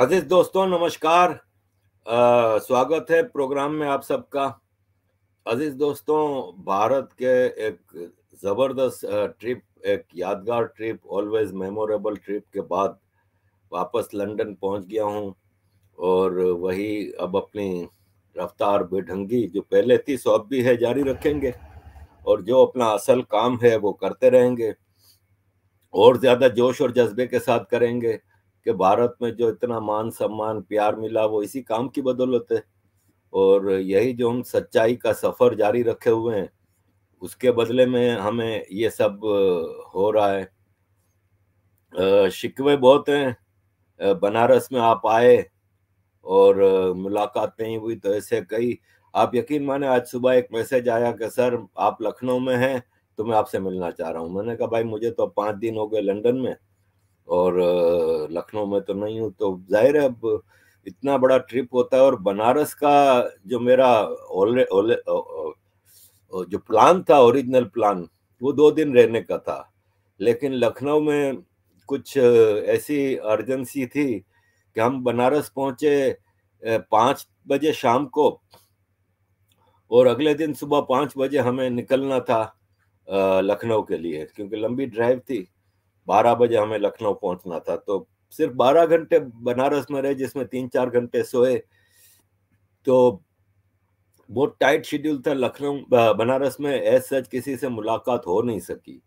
आजिज दोस्तों नमस्कार आ, स्वागत है प्रोग्राम में आप सबका अजीज दोस्तों भारत के एक ज़बरदस्त ट्रिप एक यादगार ट्रिप ऑलवेज मेमोरेबल ट्रिप के बाद वापस लंदन पहुंच गया हूं और वही अब अपनी रफ्तार बेढंगी जो पहले थी सो अब भी है जारी रखेंगे और जो अपना असल काम है वो करते रहेंगे और ज़्यादा जोश और जज्बे के साथ करेंगे कि भारत में जो इतना मान सम्मान प्यार मिला वो इसी काम की बदौलत है और यही जो हम सच्चाई का सफ़र जारी रखे हुए हैं उसके बदले में हमें ये सब हो रहा है शिकवे बहुत हैं बनारस में आप आए और मुलाकात नहीं हुई तो ऐसे कई आप यकीन माने आज सुबह एक मैसेज आया कि सर आप लखनऊ में हैं तो मैं आपसे मिलना चाह रहा हूँ मैंने कहा भाई मुझे तो पाँच दिन हो गए लंदन में और लखनऊ में तो नहीं हूँ तो जाहिर है अब इतना बड़ा ट्रिप होता है और बनारस का जो मेरा ओले, ओले, ओ, ओ, जो प्लान था ओरिजिनल प्लान वो दो दिन रहने का था लेकिन लखनऊ में कुछ ऐसी अर्जेंसी थी कि हम बनारस पहुंचे पाँच बजे शाम को और अगले दिन सुबह पाँच बजे हमें निकलना था लखनऊ के लिए क्योंकि लंबी ड्राइव थी बारह बजे हमें लखनऊ पहुंचना था तो सिर्फ बारह घंटे बनारस में रहे जिसमें तीन चार घंटे सोए तो बहुत टाइट शेड्यूल था लखनऊ बनारस में एज सच किसी से मुलाकात हो नहीं सकी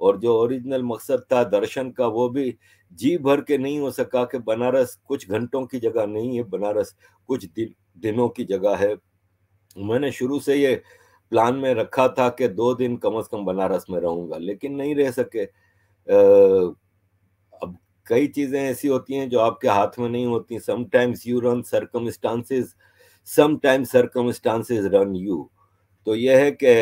और जो ओरिजिनल मकसद था दर्शन का वो भी जी भर के नहीं हो सका कि बनारस कुछ घंटों की जगह नहीं है बनारस कुछ दिन दिनों की जगह है मैंने शुरू से ये प्लान में रखा था कि दो दिन कम से कम बनारस में रहूंगा लेकिन नहीं रह सके अब कई चीज़ें ऐसी होती हैं जो आपके हाथ में नहीं होती sometimes you run circumstances sometimes circumstances run you तो यह है कि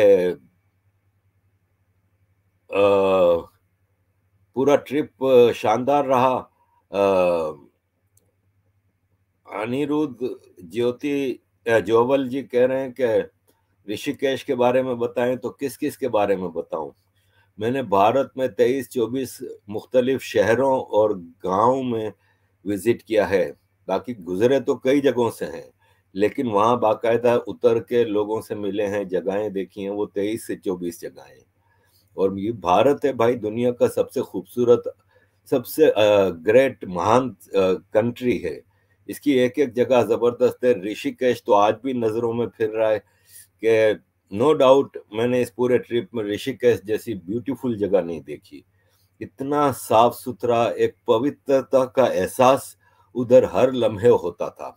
पूरा ट्रिप शानदार रहा अनिरुद्ध ज्योति जोवल जी कह रहे हैं कि ऋषिकेश के बारे में बताएं तो किस किस के बारे में बताऊं मैंने भारत में तेईस चौबीस मुख्तलिफ शहरों और गाँव में विजिट किया है बाकी गुजरे तो कई जगहों से हैं लेकिन वहाँ बाकायदा उतर के लोगों से मिले हैं जगहें देखी हैं वो तेईस से चौबीस जगहें और ये भारत है भाई दुनिया का सबसे खूबसूरत सबसे ग्रेट महान कंट्री है इसकी एक एक जगह ज़बरदस्त है ऋषिकेश तो आज भी नज़रों में फिर रहा है कि नो डाउट मैंने इस पूरे ट्रिप में ऋषिकेश जैसी ब्यूटीफुल जगह नहीं देखी इतना साफ सुथरा एक पवित्रता का एहसास उधर हर लम्हे होता था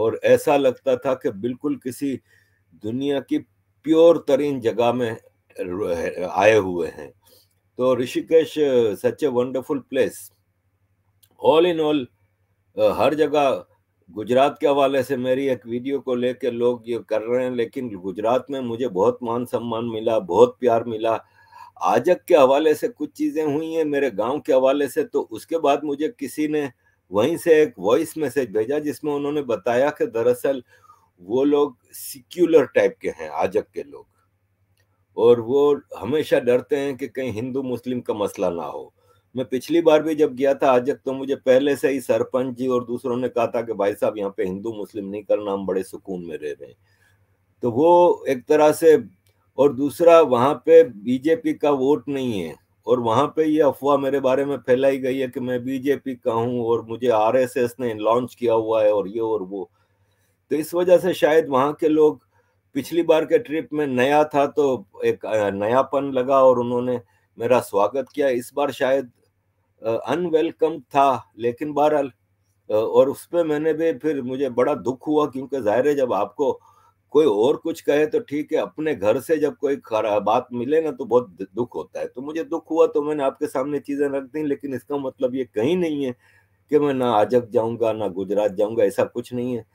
और ऐसा लगता था कि बिल्कुल किसी दुनिया की प्योर तरीन जगह में आए हुए हैं तो Rishikesh such a wonderful place all in all हर जगह गुजरात के हवाले से मेरी एक वीडियो को लेकर लोग ये कर रहे हैं लेकिन गुजरात में मुझे बहुत मान सम्मान मिला बहुत प्यार मिला आजक के हवाले से कुछ चीज़ें हुई हैं मेरे गांव के हवाले से तो उसके बाद मुझे किसी ने वहीं से एक वॉइस मैसेज भेजा जिसमें उन्होंने बताया कि दरअसल वो लोग सिक्युलर टाइप के हैं आजक के लोग और वो हमेशा डरते हैं कि कहीं हिंदू मुस्लिम का मसला ना हो मैं पिछली बार भी जब गया था आज तक तो मुझे पहले से ही सरपंच जी और दूसरों ने कहा था कि भाई साहब यहाँ पे हिंदू मुस्लिम नहीं करना हम बड़े सुकून में रह रहे हैं तो वो एक तरह से और दूसरा वहाँ पे बीजेपी का वोट नहीं है और वहाँ पे ये अफवाह मेरे बारे में फैलाई गई है कि मैं बीजेपी का हूँ और मुझे आर ने लॉन्च किया हुआ है और ये और वो तो इस वजह से शायद वहाँ के लोग पिछली बार के ट्रिप में नया था तो एक नयापन लगा और उन्होंने मेरा स्वागत किया इस बार शायद अनवेलकम था लेकिन बहरहाल और उस पर मैंने भी फिर मुझे बड़ा दुख हुआ क्योंकि जाहिर है जब आपको कोई और कुछ कहे तो ठीक है अपने घर से जब कोई बात मिले ना तो बहुत दुख होता है तो मुझे दुख हुआ तो मैंने आपके सामने चीज़ें रख दी लेकिन इसका मतलब ये कहीं नहीं है कि मैं ना आजक जाऊंगा ना गुजरात जाऊंगा ऐसा कुछ नहीं है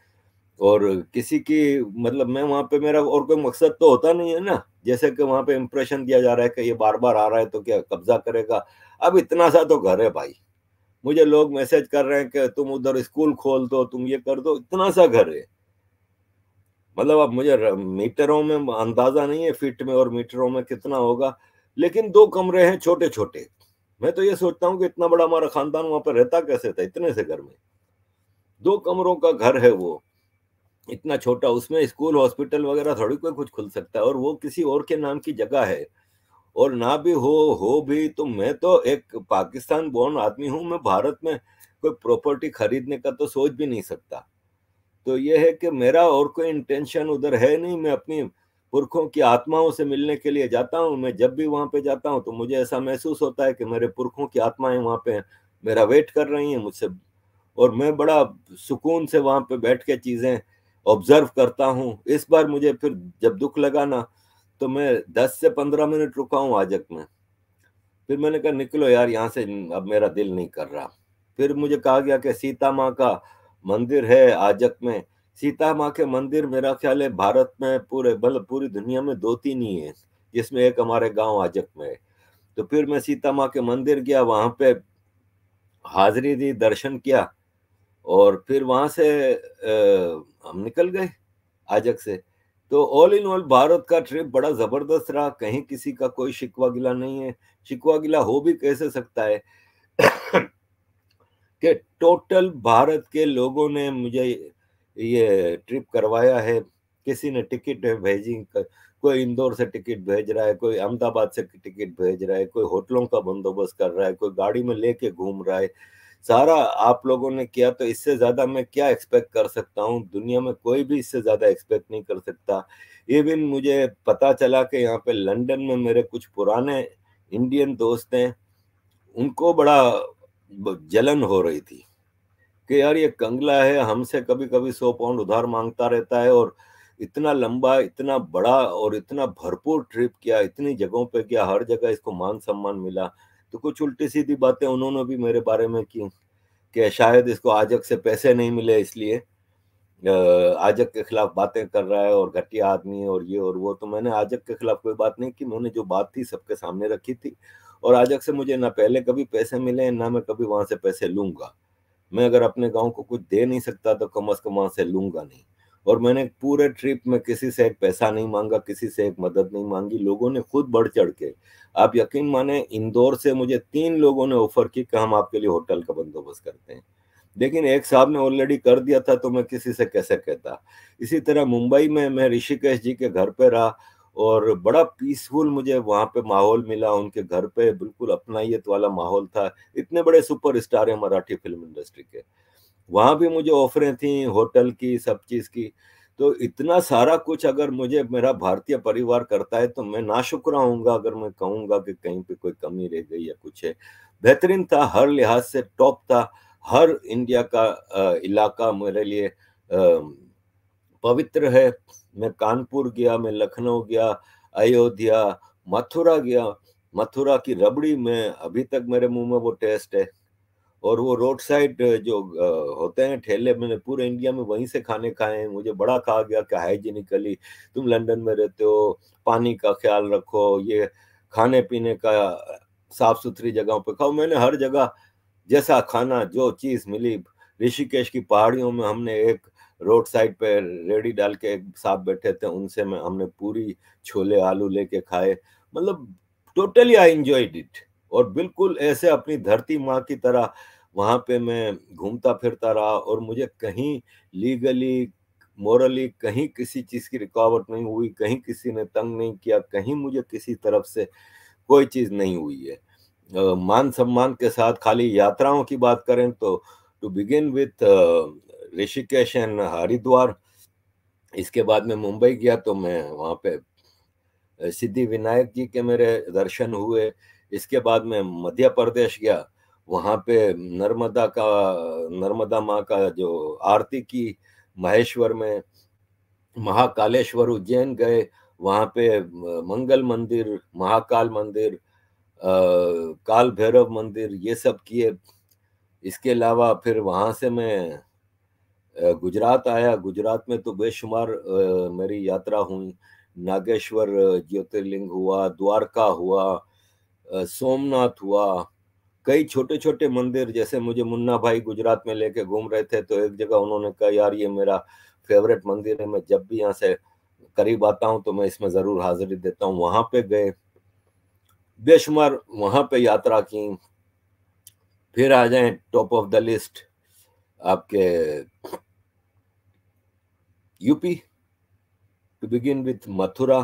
और किसी की मतलब मैं वहाँ पे मेरा और कोई मकसद तो होता नहीं है ना जैसे कि वहाँ पे इम्प्रेशन दिया जा रहा है कि ये बार बार आ रहा है तो क्या कब्जा करेगा अब इतना सा तो घर है भाई मुझे लोग मैसेज कर रहे हैं कि तुम उधर स्कूल खोल दो तुम ये कर दो इतना सा घर है मतलब अब मुझे मीटरों में अंदाजा नहीं है फिट में और मीटरों में कितना होगा लेकिन दो कमरे हैं छोटे छोटे मैं तो ये सोचता हूँ कि इतना बड़ा हमारा खानदान वहां पर रहता कैसे था इतने से घर में दो कमरों का घर है वो इतना छोटा उसमें स्कूल हॉस्पिटल वगैरह थोड़ी कोई कुछ खुल सकता है और वो किसी और के नाम की जगह है और ना भी हो हो भी तो मैं तो एक पाकिस्तान बोर्न आदमी हूँ मैं भारत में कोई प्रॉपर्टी खरीदने का तो सोच भी नहीं सकता तो ये है कि मेरा और कोई इंटेंशन उधर है नहीं मैं अपनी पुरखों की आत्माओं से मिलने के लिए जाता हूँ मैं जब भी वहाँ पे जाता हूँ तो मुझे ऐसा महसूस होता है कि मेरे पुरखों की आत्माएं वहाँ पे मेरा वेट कर रही हैं मुझसे और मैं बड़ा सुकून से वहाँ पे बैठ के चीज़ें ऑब्जर्व करता हूँ इस बार मुझे फिर जब दुख लगा ना तो मैं दस से पंद्रह मिनट रुका हूँ आजक में फिर मैंने कहा निकलो यार यहाँ से अब मेरा दिल नहीं कर रहा फिर मुझे कहा गया कि सीता माँ का मंदिर है आजक में सीता माँ के मंदिर मेरा ख्याल है भारत में पूरे बल मतलब पूरी दुनिया में दो तीन ही है जिसमें एक हमारे गांव आजक में है तो फिर मैं सीता माँ के मंदिर गया वहां पे हाजिरी दी दर्शन किया और फिर वहां से आ, हम निकल गए आजक से तो ऑल इन ऑल भारत का ट्रिप बड़ा ज़बरदस्त रहा कहीं किसी का कोई शिकवा गिला नहीं है शिकवा गिला हो भी कैसे सकता है कि टोटल भारत के लोगों ने मुझे ये ट्रिप करवाया है किसी ने टिकट भेजी कोई इंदौर से टिकट भेज रहा है कोई अहमदाबाद से टिकट भेज रहा है कोई होटलों का बंदोबस्त कर रहा है कोई गाड़ी में लेके घूम रहा है सारा आप लोगों ने किया तो इससे ज़्यादा मैं क्या एक्सपेक्ट कर सकता हूँ दुनिया में कोई भी इससे ज़्यादा एक्सपेक्ट नहीं कर सकता इवन मुझे पता चला कि यहाँ पे लंदन में मेरे कुछ पुराने इंडियन दोस्त हैं उनको बड़ा जलन हो रही थी कि यार ये कंगला है हमसे कभी कभी सौ पाउंड उधार मांगता रहता है और इतना लंबा इतना बड़ा और इतना भरपूर ट्रिप किया इतनी जगहों पे किया हर जगह इसको मान सम्मान मिला तो कुछ उल्टी सीधी बातें उन्होंने भी मेरे बारे में की कि शायद इसको आजक से पैसे नहीं मिले इसलिए आजक के खिलाफ बातें कर रहा है और घटिया आदमी और ये और वो तो मैंने आजक के खिलाफ कोई बात नहीं की मैंने जो बात थी सबके सामने रखी थी और आजक से मुझे ना पहले कभी पैसे मिले ना मैं कभी वहां से पैसे लूंगा मैं अगर अपने गांव को कुछ दे नहीं सकता तो कम अज कम वहां से लूंगा नहीं और मैंने पूरे ट्रिप में किसी से एक पैसा नहीं मांगा किसी से एक मदद नहीं मांगी लोगों ने खुद बढ़ चढ़ के आप यकीन माने इंदौर से मुझे तीन लोगों ने ऑफर की कि हम आपके लिए होटल का बंदोबस्त करते हैं लेकिन एक साहब ने ऑलरेडी कर दिया था तो मैं किसी से कैसे कहता इसी तरह मुंबई में मैं ऋषिकेश जी के घर पे रहा और बड़ा पीसफुल मुझे वहाँ पे माहौल मिला उनके घर पे बिल्कुल अपनाइत वाला माहौल था इतने बड़े सुपर स्टार है मराठी फिल्म इंडस्ट्री के वहाँ भी मुझे ऑफरें थी होटल की सब चीज़ की तो इतना सारा कुछ अगर मुझे मेरा भारतीय परिवार करता है तो मैं ना शुक्रा हूँगा अगर मैं कहूँगा कि कहीं पे कोई कमी रह गई या कुछ है बेहतरीन था हर लिहाज से टॉप था हर इंडिया का इलाका मेरे लिए पवित्र है मैं कानपुर गया मैं लखनऊ गया अयोध्या मथुरा गया मथुरा की रबड़ी में अभी तक मेरे मुंह में वो टेस्ट है और वो रोड साइड जो होते हैं ठेले मैंने पूरे इंडिया में वहीं से खाने खाए हैं मुझे बड़ा कहा गया कि हाइजीनिकली तुम लंदन में रहते हो पानी का ख्याल रखो ये खाने पीने का साफ सुथरी जगहों पे खाओ मैंने हर जगह जैसा खाना जो चीज़ मिली ऋषिकेश की पहाड़ियों में हमने एक रोड साइड पे रेडी डाल के एक साहब बैठे थे उनसे मैं हमने पूरी छोले आलू लेके खाए मतलब टोटली आई एंजॉयड इट और बिल्कुल ऐसे अपनी धरती माँ की तरह वहाँ पे मैं घूमता फिरता रहा और मुझे कहीं लीगली मॉरली कहीं किसी चीज़ की रुकावट नहीं हुई कहीं किसी ने तंग नहीं किया कहीं मुझे किसी तरफ से कोई चीज़ नहीं हुई है मान सम्मान के साथ खाली यात्राओं की बात करें तो to begin with Rishikesh and Haridwar इसके बाद में मुंबई गया तो मैं वहाँ पे सिद्धि विनायक जी के मेरे दर्शन हुए इसके बाद में मध्य प्रदेश गया वहाँ पे नर्मदा का नर्मदा माँ का जो आरती की महेश्वर में महाकालेश्वर उज्जैन गए वहाँ पे मंगल मंदिर महाकाल मंदिर आ, काल भैरव मंदिर ये सब किए इसके अलावा फिर वहाँ से मैं गुजरात आया गुजरात में तो बेशुमार मेरी यात्रा हुई नागेश्वर ज्योतिर्लिंग हुआ द्वारका हुआ सोमनाथ हुआ कई छोटे छोटे मंदिर जैसे मुझे मुन्ना भाई गुजरात में लेके घूम रहे थे तो एक जगह उन्होंने कहा यार ये मेरा फेवरेट मंदिर है मैं जब भी यहाँ से करीब आता हूँ तो मैं इसमें ज़रूर हाजिरी देता हूँ वहाँ पे गए बेशुमार वहाँ पे यात्रा की फिर आ जाए टॉप ऑफ द लिस्ट आपके UP to begin with Mathura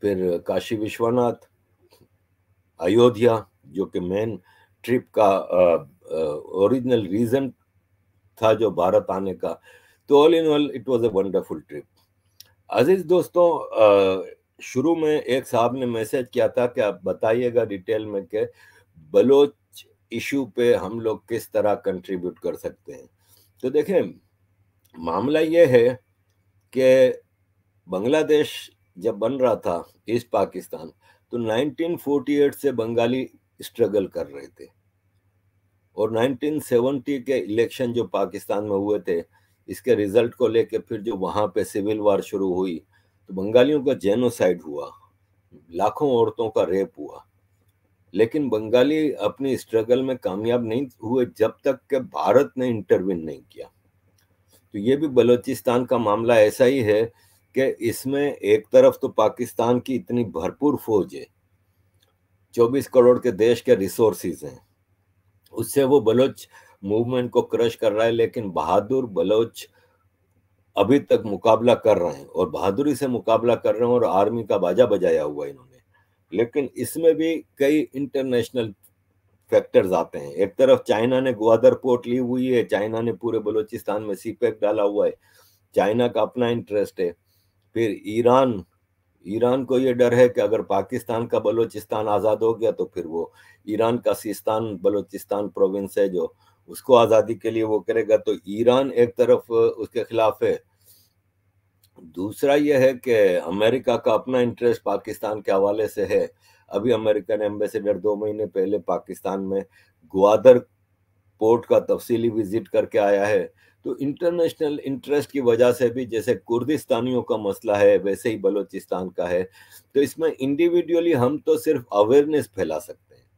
फिर काशी विश्वनाथ अयोध्या जो कि मेन ट्रिप का ओरिजिनल रीजन था जो भारत आने का तो all in all it was a wonderful trip अजीज दोस्तों शुरू में एक साहब ने मैसेज किया था कि आप बताइएगा डिटेल में कि बलोच इशू पे हम लोग किस तरह कंट्रीब्यूट कर सकते हैं तो देखें मामला ये है कि बांग्लादेश जब बन रहा था ईस्ट पाकिस्तान तो 1948 से बंगाली स्ट्रगल कर रहे थे और 1970 के इलेक्शन जो पाकिस्तान में हुए थे इसके रिजल्ट को लेके फिर जो वहाँ पे सिविल वार शुरू हुई तो बंगालियों का जेनोसाइड हुआ लाखों औरतों का रेप हुआ लेकिन बंगाली अपनी स्ट्रगल में कामयाब नहीं हुए जब तक के भारत ने इंटरविन नहीं किया तो ये भी बलूचिस्तान का मामला ऐसा ही है कि इसमें एक तरफ तो पाकिस्तान की इतनी भरपूर फौज है चौबीस करोड़ के देश के रिसोर्सेज हैं उससे वो बलोच मूवमेंट को क्रश कर रहा है लेकिन बहादुर बलोच अभी तक मुकाबला कर रहे हैं और बहादुरी से मुकाबला कर रहे हैं और आर्मी का बाजा बजाया हुआ इन्होंने लेकिन इसमें भी कई इंटरनेशनल फैक्टर्स आते हैं एक तरफ चाइना ने ग्वादर पोर्ट ली हुई है चाइना ने पूरे बलोचिस्तान में सीपैक डाला हुआ है चाइना का अपना इंटरेस्ट है फिर ईरान ईरान को ये डर है कि अगर पाकिस्तान का बलूचिस्तान आज़ाद हो गया तो फिर वो ईरान का सिस्तान बलूचिस्तान प्रोविंस है जो उसको आज़ादी के लिए वो करेगा तो ईरान एक तरफ उसके खिलाफ है दूसरा यह है कि अमेरिका का अपना इंटरेस्ट पाकिस्तान के हवाले से है अभी अमेरिकन एम्बेसडर दो महीने पहले पाकिस्तान में ग्वादर पोर्ट का तफसीली विजिट करके आया है तो इंटरनेशनल इंटरेस्ट की वजह से भी जैसे कुर्दिस्तानियों का मसला है वैसे ही बलोचिस्तान का है तो इसमें इंडिविजुअली हम तो सिर्फ अवेयरनेस फैला सकते हैं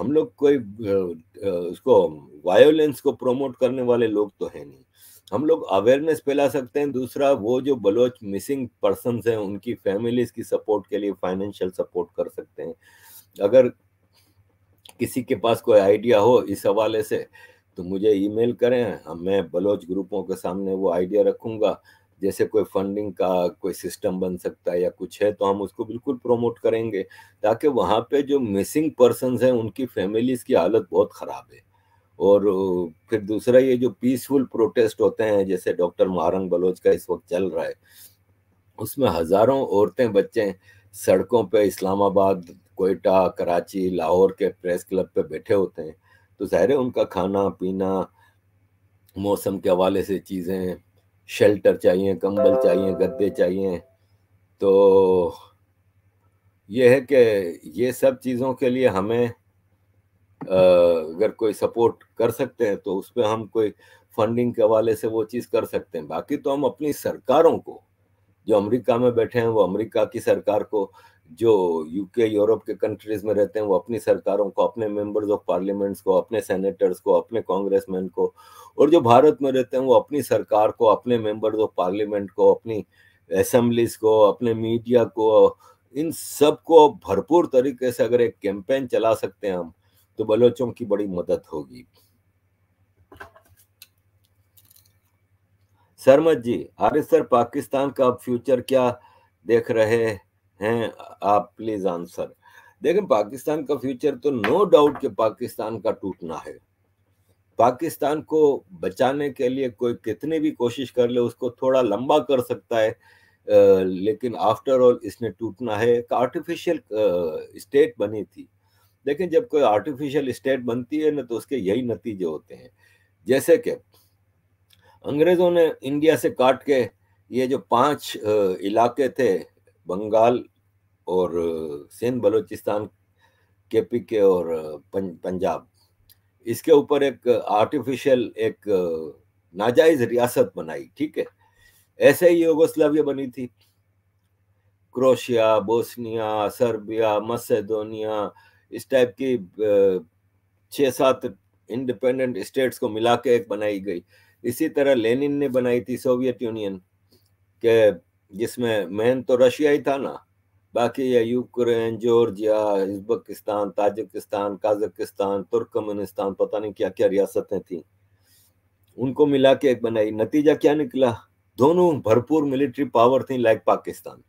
हम लोग कोई उसको वायोलेंस को प्रमोट करने वाले लोग तो है नहीं हम लोग अवेयरनेस फैला सकते हैं दूसरा वो जो बलोच मिसिंग पर्सन हैं उनकी फैमिलीज की सपोर्ट के लिए फाइनेंशियल सपोर्ट कर सकते हैं अगर किसी के पास कोई आइडिया हो इस हवाले से तो मुझे ईमेल करें हम मैं बलोच ग्रुपों के सामने वो आइडिया रखूँगा जैसे कोई फंडिंग का कोई सिस्टम बन सकता है या कुछ है तो हम उसको बिल्कुल प्रमोट करेंगे ताकि वहाँ पे जो मिसिंग पर्सन हैं उनकी फैमिलीज़ की हालत बहुत ख़राब है और फिर दूसरा ये जो पीसफुल प्रोटेस्ट होते हैं जैसे डॉक्टर महारंग बलोच का इस वक्त चल रहा है उसमें हज़ारों औरतें बच्चे सड़कों पे इस्लामाबाद कोयटा कराची लाहौर के प्रेस क्लब पे बैठे होते हैं तो ज़ाहिर है उनका खाना पीना मौसम के हवाले से चीज़ें शेल्टर चाहिए कंबल चाहिए गद्दे चाहिए तो ये है कि ये सब चीज़ों के लिए हमें अगर कोई सपोर्ट कर सकते हैं तो उस पर हम कोई फंडिंग के हवाले से वो चीज़ कर सकते हैं बाकी तो हम अपनी सरकारों को जो अमेरिका में बैठे हैं वो अमेरिका की सरकार को जो यूके यूरोप के कंट्रीज में रहते हैं वो अपनी सरकारों को अपने मेंबर्स ऑफ पार्लियामेंट्स को अपने सेनेटर्स को अपने कांग्रेसमैन को और जो भारत में रहते हैं वो अपनी सरकार को अपने मेंबर्स ऑफ पार्लियामेंट को अपनी असम्बलीज को अपने मीडिया को इन सब को भरपूर तरीके से अगर एक कैंपेन चला सकते हैं हम तो बलोचों की बड़ी मदद होगी सरमत जी आरिफ सर पाकिस्तान का फ्यूचर क्या देख रहे हैं हैं आप प्लीज आंसर देखें पाकिस्तान का फ्यूचर तो नो डाउट कि पाकिस्तान का टूटना है पाकिस्तान को बचाने के लिए कोई कितने भी कोशिश कर ले उसको थोड़ा लंबा कर सकता है आ, लेकिन आफ्टर ऑल इसने टूटना है एक आर्टिफिशियल स्टेट बनी थी लेकिन जब कोई आर्टिफिशियल स्टेट बनती है ना तो उसके यही नतीजे होते हैं जैसे कि अंग्रेज़ों ने इंडिया से काट के ये जो पांच इलाके थे बंगाल और सिंध बलूचिस्तान के पी के और पंजाब इसके ऊपर एक आर्टिफिशियल एक नाजायज रियासत बनाई ठीक है ऐसे ही योगोस्लाविया बनी थी क्रोशिया बोस्निया सर्बिया मसेदोनिया इस टाइप की छः सात इंडिपेंडेंट स्टेट्स को मिला के एक बनाई गई इसी तरह लेनिन ने बनाई थी सोवियत यूनियन के जिसमें मेन तो रशिया ही था ना बाकी ये Ukraine Georgia Uzbekistan Tajikistan Kazakhstan Turkmenistan पता नहीं क्या क्या रियासतें थी उनको मिला के एक बनाई नतीजा क्या निकला दोनों भरपूर मिलिट्री पावर थी लाइक पाकिस्तान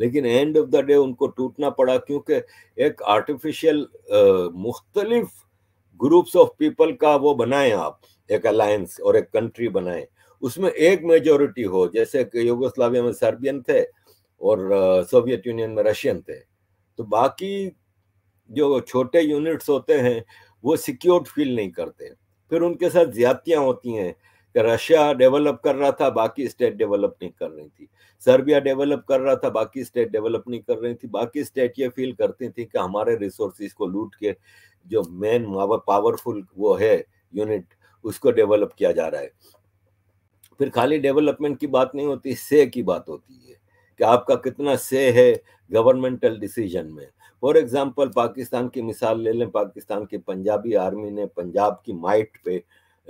लेकिन एंड ऑफ द डे उनको टूटना पड़ा क्योंकि एक आर्टिफिशियल मुख्तलिफ ग्रुप्स ऑफ पीपल का वो बनाए आप एक अलायंस और एक कंट्री बनाए उसमें एक मेजोरिटी हो जैसे कि योगोस्लाविया में सर्बियन थे और सोवियत यूनियन में रशियन थे तो बाकी जो छोटे यूनिट्स होते हैं वो सिक्योर्ड फील नहीं करते फिर उनके साथ ज्यादतियाँ होती हैं कि रशिया डेवलप कर रहा था बाकी स्टेट डेवलप नहीं कर रही थी सर्बिया डेवलप कर रहा था बाकी स्टेट डेवलप नहीं कर रही थी बाकी स्टेट ये फील करती थी कि हमारे रिसोर्सिस को लूट के जो मेन पावरफुल वो है यूनिट उसको डेवलप किया जा रहा है फिर खाली डेवलपमेंट की बात नहीं होती से की बात होती है कि आपका कितना से है गवर्नमेंटल डिसीजन में फॉर एग्जाम्पल पाकिस्तान की मिसाल ले लें पाकिस्तान की पंजाबी आर्मी ने पंजाब की माइट पे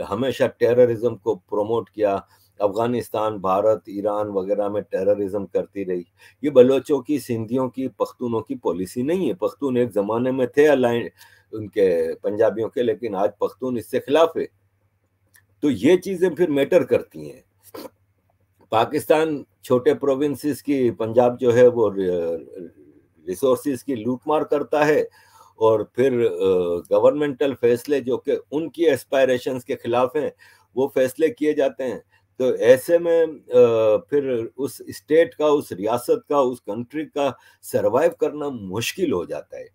हमेशा टेररिज्म को प्रमोट किया अफगानिस्तान भारत ईरान वगैरह में टेररिज्म करती रही ये बलोचों की सिंधियों की पख्तूनों की पॉलिसी नहीं है पख्तून एक ज़माने में थे अलाइन उनके पंजाबियों के लेकिन आज पख्तून इससे खिलाफ है तो ये चीज़ें फिर मैटर करती हैं पाकिस्तान छोटे प्रोविंसेस की पंजाब जो है वो रिसोर्सेज की लूटमार करता है और फिर गवर्नमेंटल फैसले जो कि उनकी एस्पायरेशंस के खिलाफ हैं वो फैसले किए जाते हैं तो ऐसे में फिर उस स्टेट का उस रियासत का उस कंट्री का सरवाइव करना मुश्किल हो जाता है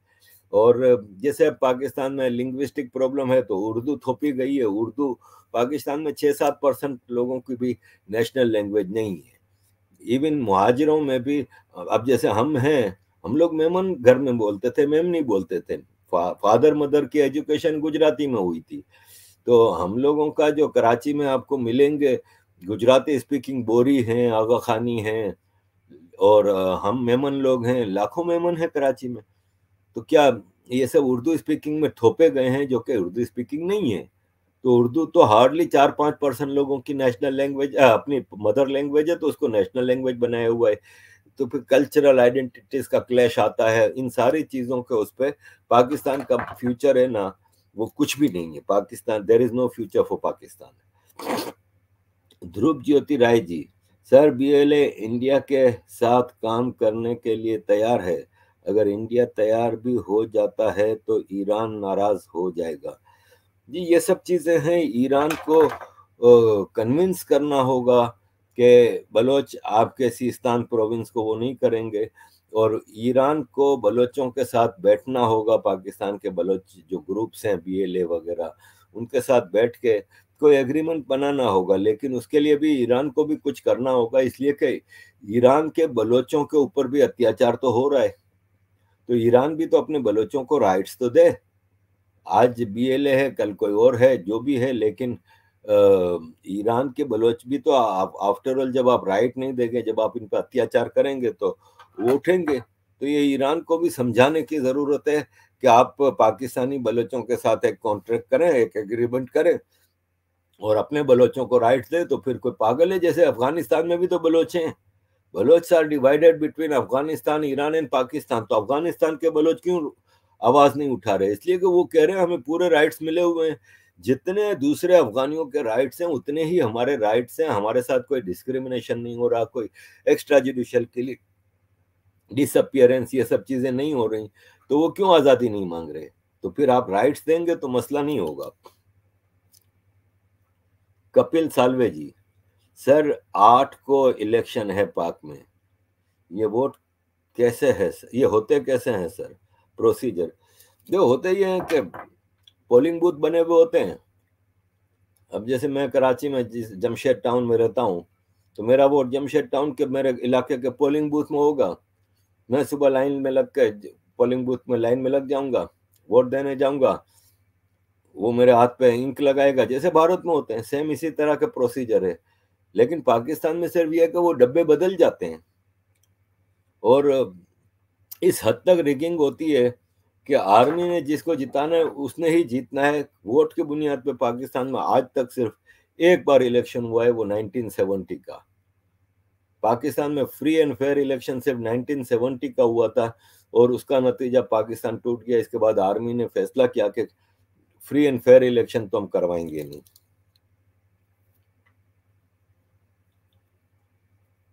और जैसे पाकिस्तान में लिंग्विस्टिक प्रॉब्लम है तो उर्दू थोपी गई है उर्दू पाकिस्तान में छः सात परसेंट लोगों की भी नेशनल लैंग्वेज नहीं है इवन मुहाजिरों में भी अब जैसे हम हैं हम लोग मेमन घर में बोलते थे मेम नहीं बोलते थे फा, फादर मदर की एजुकेशन गुजराती में हुई थी तो हम लोगों का जो कराची में आपको मिलेंगे गुजराती स्पीकिंग बोरी हैं आगा खानी हैं और हम मेमन लोग हैं लाखों मेमन हैं कराची में तो क्या ये सब उर्दू स्पीकिंग में थोपे गए हैं जो कि उर्दू स्पीकिंग नहीं है तो उर्दू तो हार्डली चार पाँच परसेंट लोगों की नेशनल लैंग्वेज अपनी मदर लैंग्वेज है तो उसको नेशनल लैंग्वेज बनाया हुआ है तो फिर कल्चरल आइडेंटिटीज का क्लैश आता है इन सारी चीज़ों के उस पर पाकिस्तान का फ्यूचर है ना वो कुछ भी नहीं है Pakistan there is no future for Pakistan Dhruv Jyoti Rai ji sir B L A India के साथ काम करने के लिए तैयार है अगर इंडिया तैयार भी हो जाता है तो ईरान नाराज हो जाएगा जी ये सब चीज़ें हैं ईरान को कन्विंस करना होगा कि बलोच आपके सिस्तान प्रोविंस को वो नहीं करेंगे और ईरान को बलोचों के साथ बैठना होगा पाकिस्तान के बलोच जो ग्रुप्स हैं बी ए वगैरह उनके साथ बैठ के कोई एग्रीमेंट बनाना होगा लेकिन उसके लिए भी ईरान को भी कुछ करना होगा इसलिए कि ईरान के बलोचों के ऊपर भी अत्याचार तो हो रहा है तो ईरान भी तो अपने बलोचों को राइट्स तो दे आज बीएलए है कल कोई और है जो भी है लेकिन ईरान के बलोच भी तो आप आफ्टर ऑल जब आप राइट नहीं देंगे जब आप इन पर अत्याचार करेंगे तो वो उठेंगे तो ये ईरान को भी समझाने की ज़रूरत है कि आप पाकिस्तानी बलोचों के साथ एक कॉन्ट्रैक्ट करें एक एग्रीमेंट करें और अपने बलोचों को राइट दे तो फिर कोई पागल है जैसे अफगानिस्तान में भी तो बलोच हैं Baloch are divided between Afghanistan Iran and Pakistan तो अफगानिस्तान के बलोच क्यों आवाज नहीं उठा रहे इसलिए कि वो कह रहे हैं हमें पूरे राइट्स मिले हुए हैं जितने दूसरे अफगानियों के राइट्स हैं उतने ही हमारे राइट्स हैं हमारे साथ कोई डिस्क्रिमिनेशन नहीं हो रहा कोई एक्स्ट्रा जुडिशल के लिए डिसअपियरेंस ये सब चीज़ें नहीं हो रही तो वो क्यों आज़ादी नहीं मांग रहे तो फिर आप राइट्स देंगे तो मसला नहीं होगा कपिल सालवे जी सर आठ को इलेक्शन है पाक में ये वोट कैसे है सर? ये होते कैसे हैं सर प्रोसीजर जो होते ही हैं कि पोलिंग बूथ बने हुए होते हैं अब जैसे मैं कराची में जिस जमशेद टाउन में रहता हूँ तो मेरा वोट जमशेद टाउन के मेरे इलाके के पोलिंग बूथ में होगा मैं सुबह लाइन में लग के पोलिंग बूथ में लाइन में लग जाऊंगा वोट देने जाऊंगा वो मेरे हाथ पे इंक लगाएगा जैसे भारत में होते हैं सेम इसी तरह के प्रोसीजर है लेकिन पाकिस्तान में सिर्फ यह है कि वो डब्बे बदल जाते हैं और इस हद तक रेगिंग होती है कि आर्मी ने जिसको जिताना है उसने ही जीतना है वोट की बुनियाद पे पाकिस्तान में आज तक सिर्फ एक बार इलेक्शन हुआ है वो 1970 का पाकिस्तान में फ्री एंड फेयर इलेक्शन सिर्फ 1970 का हुआ था और उसका नतीजा पाकिस्तान टूट गया इसके बाद आर्मी ने फैसला किया कि फ्री एंड फेयर इलेक्शन तो हम करवाएंगे नहीं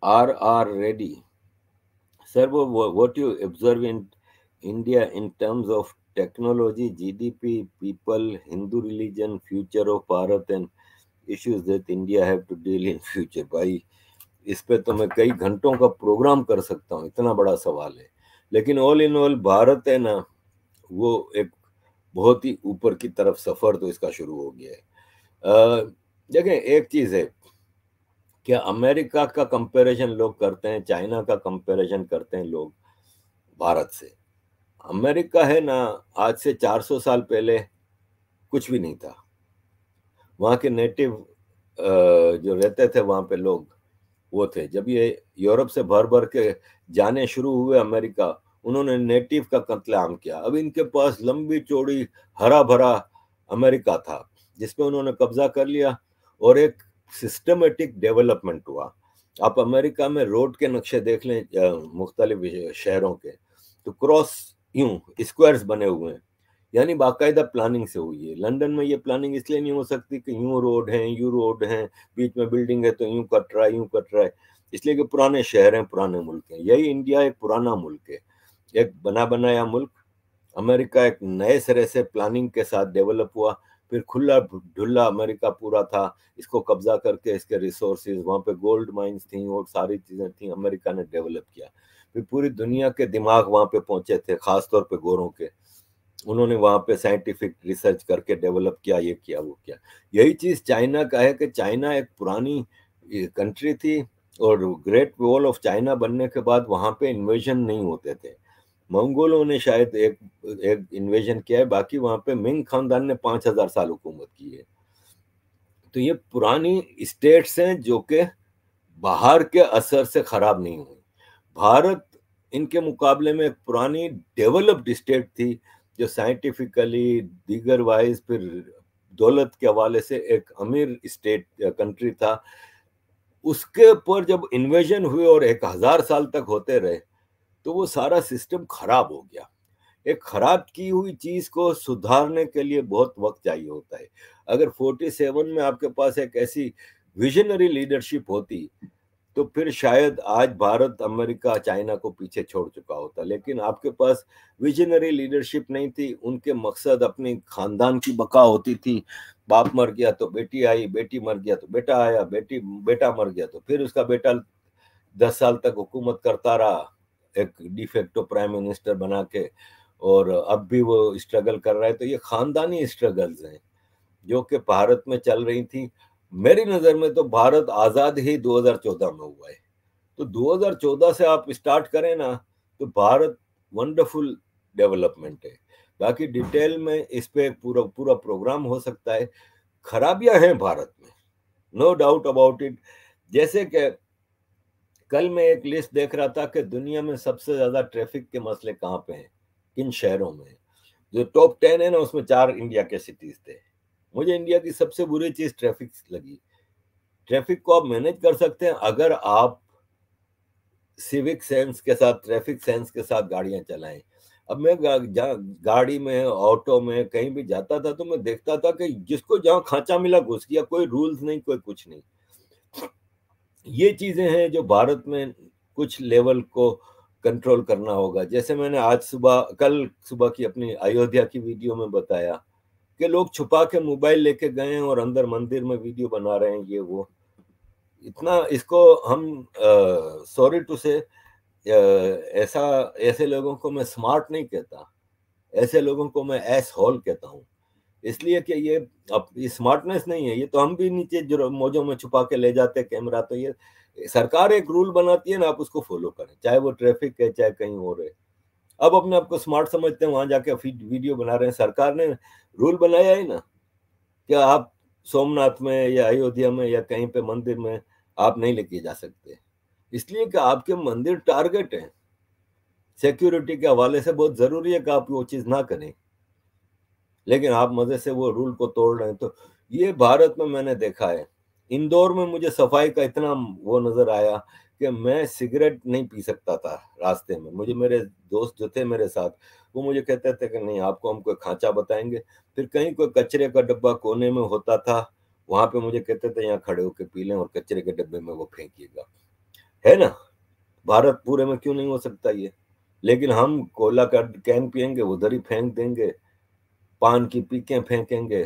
are are ready sir what what you observe in India in terms of technology, GDP, people, Hindu religion, future of Bharat, and issues that India have to deal in future. भाई इस पे तो मैं कई घंटों का प्रोग्राम कर सकता हूँ इतना बड़ा सवाल है लेकिन ऑल इन ऑल भारत है ना वो एक बहुत ही ऊपर की तरफ सफ़र तो इसका शुरू हो गया है देखें एक चीज़ है क्या अमेरिका का कंपैरिजन लोग करते हैं चाइना का कंपैरिजन करते हैं लोग भारत से अमेरिका है ना आज से 400 साल पहले कुछ भी नहीं था वहाँ के नेटिव जो रहते थे वहाँ पे लोग वो थे जब ये यूरोप से भर भर के जाने शुरू हुए अमेरिका उन्होंने नेटिव का कत्लेआम किया अब इनके पास लंबी चौड़ी हरा भरा अमेरिका था जिसपे उन्होंने कब्जा कर लिया और एक सिस्टमेटिक डेवलपमेंट हुआ आप अमेरिका में रोड के नक्शे देख लें मुख्तलिफ शहरों के तो क्रॉस यूं स्क्वायर्स बने हुए हैं यानी बाकायदा प्लानिंग से हुई है लंदन में ये प्लानिंग इसलिए नहीं हो सकती कि यूं रोड हैं यू रोड हैं बीच में बिल्डिंग है तो यूं कट रहा है यूं कट रहा है इसलिए कि पुराने शहर हैं पुराने मुल्क हैं यही इंडिया एक पुराना मुल्क है एक बना बनाया मुल्क अमेरिका एक नए सिरे से प्लानिंग के साथ डेवलप हुआ फिर खुला ढुल्ला अमेरिका पूरा था इसको कब्जा करके इसके रिसोर्सेज वहाँ पे गोल्ड माइंस थी और सारी चीज़ें थी अमेरिका ने डेवलप किया फिर पूरी दुनिया के दिमाग वहाँ पे पहुँचे थे ख़ासतौर पर गोरों के उन्होंने वहाँ पे साइंटिफिक रिसर्च करके डेवलप किया ये किया वो किया यही चीज़ चाइना का है कि चाइना एक पुरानी कंट्री थी और ग्रेट वॉल ऑफ चाइना बनने के बाद वहाँ पे इन्वेजन नहीं होते थे मंगोलों ने शायद एक एक इन्वेजन किया है बाकी वहां पे मिंग खानदान ने पांच हजार साल हुकूमत की है तो ये पुरानी स्टेट्स हैं जो कि बाहर के असर से खराब नहीं हुई भारत इनके मुकाबले में एक पुरानी डेवलप्ड स्टेट थी जो साइंटिफिकली दीगर वाइज फिर दौलत के हवाले से एक अमीर स्टेट कंट्री था उसके ऊपर जब इन्वेजन हुए और एक हजार साल तक होते रहे तो वो सारा सिस्टम खराब हो गया एक खराब की हुई चीज को सुधारने के लिए बहुत वक्त चाहिए होता है अगर 47 में आपके पास एक ऐसी विजनरी लीडरशिप होती तो फिर शायद आज भारत अमेरिका चाइना को पीछे छोड़ चुका होता लेकिन आपके पास विजनरी लीडरशिप नहीं थी उनके मकसद अपने खानदान की बका होती थी बाप मर गया तो बेटी आई बेटी मर गया तो बेटा आया बेटी बेटा मर गया तो फिर उसका बेटा दस साल तक हुकूमत करता रहा एक डिफेक्टो प्राइम मिनिस्टर बना के और अब भी वो स्ट्रगल कर रहा है तो ये खानदानी स्ट्रगल्स हैं जो कि भारत में चल रही थी मेरी नज़र में तो भारत आज़ाद ही 2014 में हुआ है तो 2014 से आप स्टार्ट करें ना तो भारत वंडरफुल डेवलपमेंट है बाकी डिटेल में इस पर पूरा पूरा प्रोग्राम हो सकता है खराबियां हैं भारत में नो डाउट अबाउट इट जैसे कि कल मैं एक लिस्ट देख रहा था कि दुनिया में सबसे ज्यादा ट्रैफिक के मसले कहाँ पे हैं किन शहरों में जो टॉप टेन है ना उसमें चार इंडिया के सिटीज थे मुझे इंडिया की सबसे बुरी चीज ट्रैफिक लगी ट्रैफिक को आप मैनेज कर सकते हैं अगर आप सिविक सेंस के साथ ट्रैफिक सेंस के साथ गाड़ियां चलाएं अब मैं गाड़ी में ऑटो में कहीं भी जाता था तो मैं देखता था कि जिसको जहाँ खांचा मिला घुस गया कोई रूल्स नहीं कोई कुछ नहीं ये चीज़ें हैं जो भारत में कुछ लेवल को कंट्रोल करना होगा जैसे मैंने आज सुबह कल सुबह की अपनी अयोध्या की वीडियो में बताया कि लोग छुपा के मोबाइल लेके गए हैं और अंदर मंदिर में वीडियो बना रहे हैं ये वो इतना इसको हम सॉरी टू से ऐसा ऐसे लोगों को मैं स्मार्ट नहीं कहता ऐसे लोगों को मैं एस हॉल कहता हूँ इसलिए कि ये अब ये स्मार्टनेस नहीं है ये तो हम भी नीचे मौजों में छुपा के ले जाते हैं कैमरा तो ये सरकार एक रूल बनाती है ना आप उसको फॉलो करें चाहे वो ट्रैफिक है चाहे कहीं और है अब अपने आप को स्मार्ट समझते हैं वहां जाके वीडियो बना रहे हैं सरकार ने रूल बनाया है ना क्या आप सोमनाथ में या अयोध्या में या कहीं पे मंदिर में आप नहीं लेके जा सकते इसलिए कि आपके मंदिर टारगेट हैं सिक्योरिटी के हवाले से बहुत जरूरी है कि आप वो चीज ना करें लेकिन आप मजे से वो रूल को तोड़ रहे हैं तो ये भारत में मैंने देखा है इंदौर में मुझे सफाई का इतना वो नजर आया कि मैं सिगरेट नहीं पी सकता था रास्ते में मुझे मेरे दोस्त जो थे मेरे साथ वो मुझे कहते थे कि नहीं आपको हम कोई खांचा बताएंगे फिर कहीं कोई कचरे का डब्बा कोने में होता था वहां पे मुझे कहते थे यहाँ खड़े होकर पी लें और कचरे के डब्बे में वो फेंकिएगा है ना भारत पूरे में क्यों नहीं हो सकता ये लेकिन हम कोला का कैन पियेंगे उधर ही फेंक देंगे पान की पीकें फेंकेंगे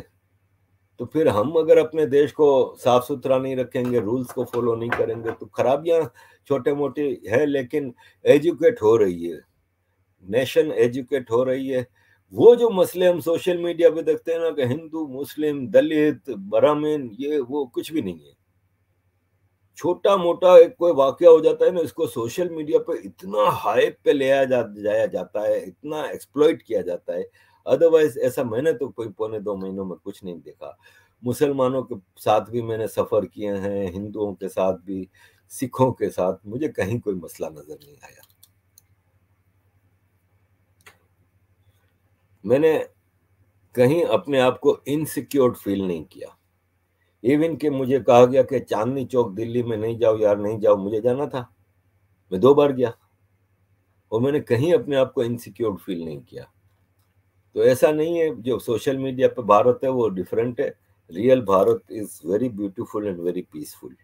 तो फिर हम अगर अपने देश को साफ सुथरा नहीं रखेंगे रूल्स को फॉलो नहीं करेंगे तो खराबियां छोटे मोटे है लेकिन एजुकेट हो रही है नेशन एजुकेट हो रही है वो जो मसले हम सोशल मीडिया पे देखते हैं ना कि हिंदू मुस्लिम दलित ब्राह्मण ये वो कुछ भी नहीं है छोटा मोटा एक कोई वाक्य हो जाता है ना इसको सोशल मीडिया पे इतना हाइप पे ले जाया जाता है इतना एक्सप्लोइ किया जाता है अदरवाइज ऐसा मैंने तो कोई पौने दो महीनों में कुछ नहीं देखा मुसलमानों के साथ भी मैंने सफ़र किए हैं हिंदुओं के साथ भी सिखों के साथ मुझे कहीं कोई मसला नज़र नहीं आया मैंने कहीं अपने आप को इनसिक्योर फील नहीं किया इवन के मुझे कहा गया कि चांदनी चौक दिल्ली में नहीं जाओ यार नहीं जाओ मुझे जाना था मैं दो बार गया और मैंने कहीं अपने आप को इनसिक्योर फील नहीं किया तो ऐसा नहीं है जो सोशल मीडिया पे भारत है वो डिफरेंट है real Bharat is very beautiful and very peaceful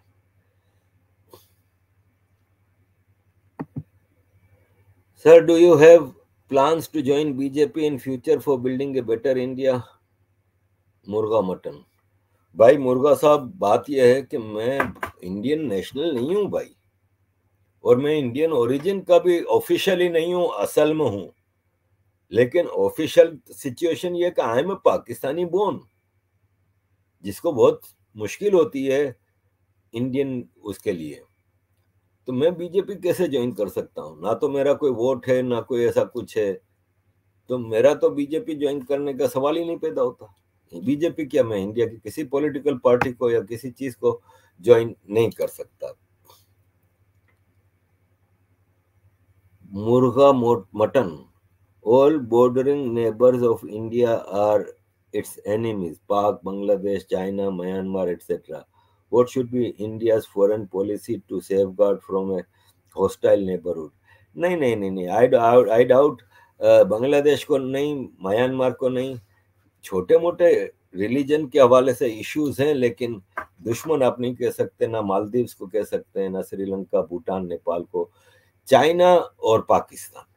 sir do you have plans to join BJP in future for building a better India मुर्गा मटन भाई मुर्गा साहब बात यह है कि मैं इंडियन नेशनल नहीं हूं भाई और मैं इंडियन ओरिजिन का भी ऑफिशियली नहीं हूं असल में हूं लेकिन ऑफिशियल सिचुएशन ये कहा है पाकिस्तानी बोन जिसको बहुत मुश्किल होती है इंडियन उसके लिए तो मैं बीजेपी कैसे ज्वाइन कर सकता हूँ ना तो मेरा कोई वोट है ना कोई ऐसा कुछ है तो मेरा तो बीजेपी ज्वाइन करने का सवाल ही नहीं पैदा होता बीजेपी क्या मैं इंडिया की किसी पॉलिटिकल पार्टी को या किसी चीज को ज्वाइन नहीं कर सकता मुर्गा मोट mutton All bordering neighbors of India are its enemies Pak, Bangladesh, China, Myanmar, etc. What should be India's foreign policy to safeguard from a hostile neighborhood? नहीं नहीं नहीं नहीं I doubt I doubt Bangladesh को नहीं म्यांमार को नहीं छोटे मोटे रिलीजन के हवाले से इश्यूज हैं लेकिन दुश्मन आप नहीं कह सकते ना मालदीव्स को कह सकते हैं ना श्रीलंका भूटान नेपाल को चाइना और पाकिस्तान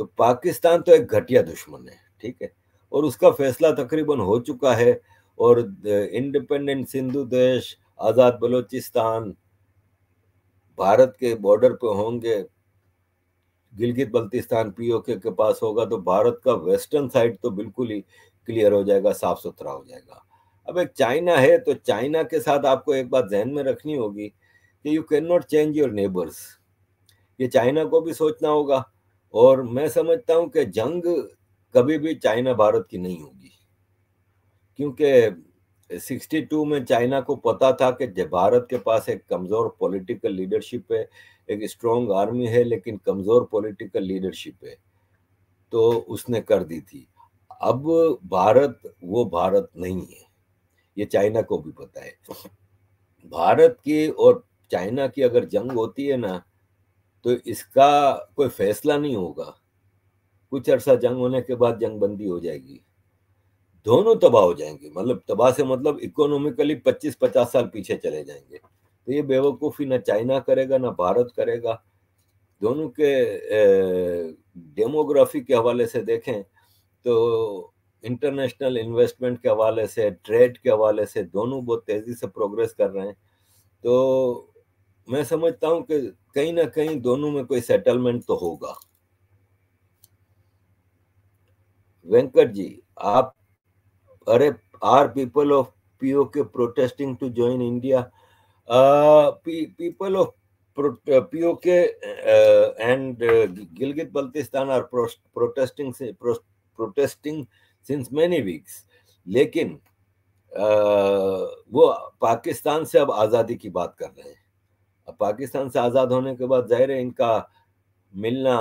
तो पाकिस्तान तो एक घटिया दुश्मन है ठीक है और उसका फैसला तकरीबन हो चुका है और इंडिपेंडेंट सिंधु देश आज़ाद बलोचिस्तान भारत के बॉर्डर पे होंगे गिलगित बल्तिस्तान पीओके के पास होगा तो भारत का वेस्टर्न साइड तो बिल्कुल ही क्लियर हो जाएगा साफ सुथरा हो जाएगा अब एक चाइना है तो चाइना के साथ आपको एक बात जहन में रखनी होगी कि you can not change your neighbours ये चाइना को भी सोचना होगा और मैं समझता हूं कि जंग कभी भी चाइना भारत की नहीं होगी क्योंकि 62 में चाइना को पता था कि भारत के पास एक कमज़ोर पॉलिटिकल लीडरशिप है एक स्ट्रॉन्ग आर्मी है लेकिन कमज़ोर पॉलिटिकल लीडरशिप है तो उसने कर दी थी अब भारत वो भारत नहीं है ये चाइना को भी पता है भारत की और चाइना की अगर जंग होती है ना तो इसका कोई फैसला नहीं होगा कुछ अरसा जंग होने के बाद जंग बंदी हो जाएगी दोनों तबाह हो जाएंगे मतलब तबाह से मतलब इकोनॉमिकली 25-50 साल पीछे चले जाएंगे तो ये बेवकूफ़ी ना चाइना करेगा ना भारत करेगा दोनों के डेमोग्राफी के हवाले से देखें तो इंटरनेशनल इन्वेस्टमेंट के हवाले से ट्रेड के हवाले से दोनों बहुत तेज़ी से प्रोग्रेस कर रहे हैं तो मैं समझता हूं कि कहीं ना कहीं दोनों में कोई सेटलमेंट तो होगा वेंकट जी आप अरे are people of PoK protesting to join India people of PoK and and uh, Gilgit Baltistan are protesting since many weeks लेकिन uh, वो पाकिस्तान से अब आज़ादी की बात कर रहे हैं अब पाकिस्तान से आज़ाद होने के बाद ज़ाहिर है इनका मिलना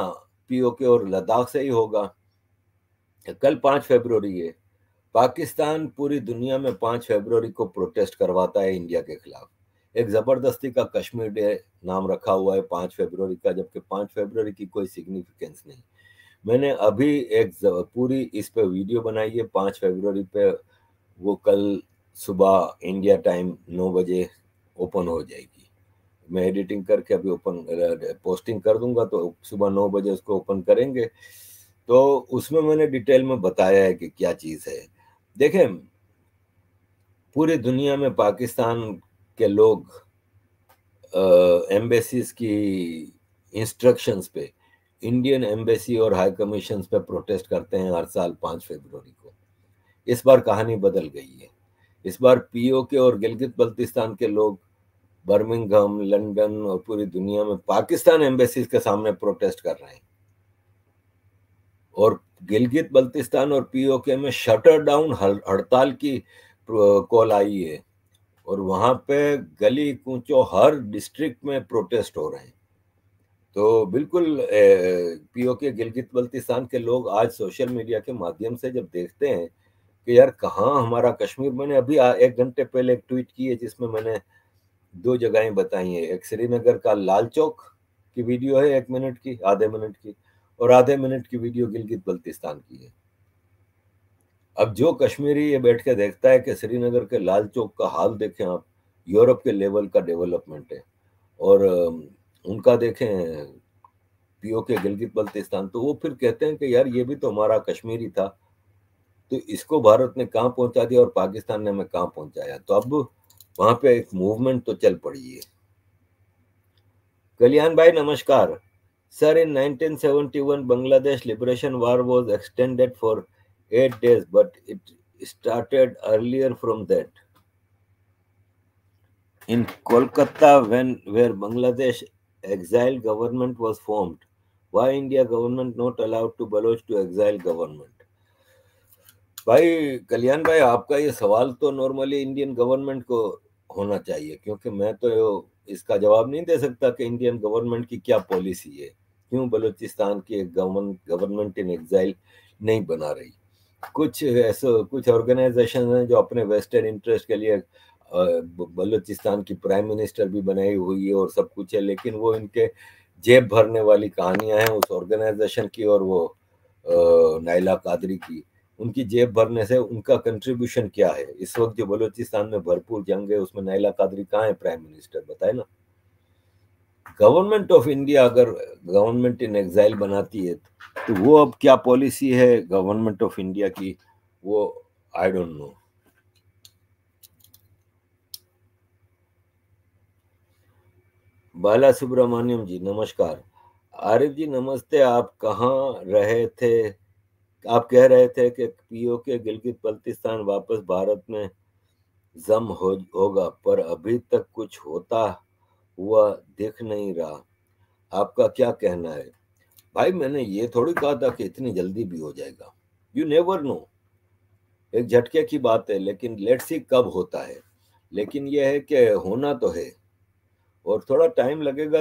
पीओके और लद्दाख से ही होगा कल पाँच फरवरी है पाकिस्तान पूरी दुनिया में पाँच फरवरी को प्रोटेस्ट करवाता है इंडिया के खिलाफ एक ज़बरदस्ती का कश्मीर डे नाम रखा हुआ है पाँच फरवरी का जबकि पाँच फरवरी की कोई सिग्निफिकेंस नहीं मैंने अभी एक पूरी इस पर वीडियो बनाई है पाँच फरवरी पे वो कल सुबह इंडिया टाइम नौ बजे ओपन हो जाएगी मैं एडिटिंग करके अभी ओपन पोस्टिंग कर दूंगा तो सुबह नौ बजे उसको ओपन करेंगे तो उसमें मैंने डिटेल में बताया है कि क्या चीज़ है देखें पूरी दुनिया में पाकिस्तान के लोग एम्बेसीज की इंस्ट्रक्शंस पे इंडियन एम्बेसी और हाई कमीशन पे प्रोटेस्ट करते हैं हर साल पाँच फरवरी को इस बार कहानी बदल गई है इस बार पीओके और गिलगित बल्तिस्तान के लोग बर्मिंगम लंदन और पूरी दुनिया में पाकिस्तान एम्बेसी के सामने प्रोटेस्ट कर रहे हैं और गिलगित बल्तिस्तान और पीओके में शटर डाउन हड़ताल की कॉल आई है और वहां पे गली कूचो हर डिस्ट्रिक्ट में प्रोटेस्ट हो रहे हैं तो बिल्कुल पीओके गिलगित बल्तिस्तान के लोग आज सोशल मीडिया के माध्यम से जब देखते हैं कि यार कहाँ हमारा कश्मीर मैंने अभी एक घंटे पहले एक ट्वीट की है जिसमें मैंने दो जगहें बताई हैं एक श्रीनगर का लाल चौक की वीडियो है एक मिनट की आधे मिनट की और आधे मिनट की वीडियो गिलगित बल्तिस्तान की है अब जो कश्मीरी ये बैठ के देखता है कि श्रीनगर के लाल चौक का हाल देखें आप यूरोप के लेवल का डेवलपमेंट है और उनका देखें पीओ के गिलगित बल्तिस्तान तो वो फिर कहते हैं कि यार ये भी तो हमारा कश्मीरी था तो इसको भारत ने कहाँ पहुंचा दिया और पाकिस्तान ने हमें कहाँ पहुंचाया तो अब वहां पे एक मूवमेंट तो चल पड़ी है कल्याण भाई नमस्कार sir in 1971 Bangladesh liberation war was extended for eight days but it started earlier from that in Kolkata when where Bangladesh exile government was formed why India government not allowed to Baloch to exile government भाई कल्याण भाई आपका ये सवाल तो normally Indian government को होना चाहिए क्योंकि मैं तो इसका जवाब नहीं दे सकता कि इंडियन गवर्नमेंट की क्या पॉलिसी है क्यों बलूचिस्तान की एक गवर्नमेंट इन एग्जाइल नहीं बना रही कुछ ऐसे कुछ ऑर्गेनाइजेशन हैं जो अपने वेस्टर्न इंटरेस्ट के लिए बलूचिस्तान की प्राइम मिनिस्टर भी बनाई हुई है और सब कुछ है लेकिन वो इनके जेब भरने वाली कहानियां हैं उस ऑर्गेनाइजेशन की और वो नाइला कादरी की उनकी जेब भरने से उनका कंट्रीब्यूशन क्या है इस वक्त जो बलूचिस्तान में भरपूर जंग है उसमें नैला कादरी कहाँ है प्राइम मिनिस्टर बताए ना गवर्नमेंट ऑफ इंडिया अगर गवर्नमेंट इन एग्जाइल बनाती है तो वो अब क्या पॉलिसी है गवर्नमेंट ऑफ इंडिया की वो I don't know Bala Subramaniam ji नमस्कार आरिफ जी नमस्ते आप कहाँ रहे थे आप कह रहे थे कि पीओके गिलगित बल्तिस्तान वापस भारत में जम हो होगा पर अभी तक कुछ होता हुआ दिख नहीं रहा आपका क्या कहना है भाई मैंने ये थोड़ी कहा था कि इतनी जल्दी भी हो जाएगा यू नेवर नो एक झटके की बात है लेकिन लेट सी कब होता है लेकिन यह है कि होना तो है और थोड़ा टाइम लगेगा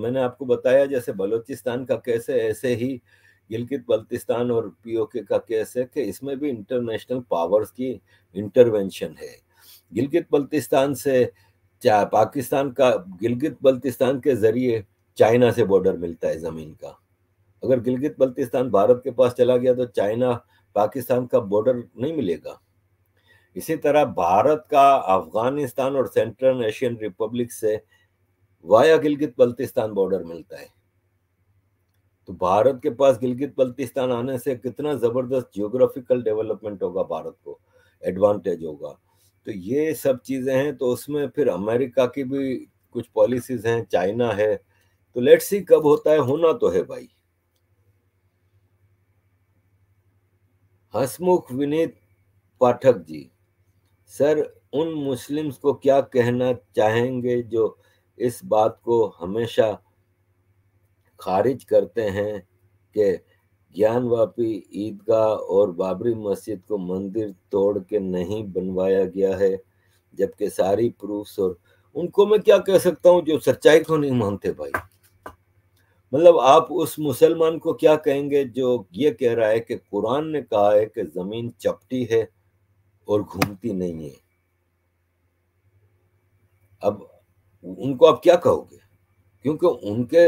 मैंने आपको बताया जैसे बलूचिस्तान का कैसे ऐसे ही गिलगित बल्तिस्तान और पीओके का केस है कि इसमें भी इंटरनेशनल पावर्स की इंटरवेंशन है गिलगित बल्तिस्तान से चाहे पाकिस्तान का गिलगित बल्तिस्तान के जरिए चाइना से बॉर्डर मिलता है ज़मीन का अगर गिलगित बल्तिस्तान भारत के पास चला गया तो चाइना पाकिस्तान का बॉर्डर नहीं मिलेगा इसी तरह भारत का अफगानिस्तान और सेंट्रल एशियन रिपब्लिक से वाया गिलगित बल्तिस्तान बॉर्डर मिलता है तो भारत के पास गिलगित बल्तिस्तान आने से कितना ज़बरदस्त जियोग्राफिकल डेवलपमेंट होगा भारत को एडवांटेज होगा तो ये सब चीज़ें हैं तो उसमें फिर अमेरिका की भी कुछ पॉलिसीज़ हैं चाइना है तो लेट्स सी कब होता है होना तो है भाई हसमुख विनीत पाठक जी सर उन मुस्लिम्स को क्या कहना चाहेंगे जो इस बात को हमेशा खारिज करते हैं कि ज्ञानवापी ईदगाह और बाबरी मस्जिद को मंदिर तोड़ के नहीं बनवाया गया है जबकि सारी प्रूफ्स और उनको मैं क्या कह सकता हूँ जो सच्चाई को नहीं मानते भाई मतलब आप उस मुसलमान को क्या कहेंगे जो ये कह रहा है कि कुरान ने कहा है कि जमीन चपटी है और घूमती नहीं है अब उनको आप क्या कहोगे क्योंकि उनके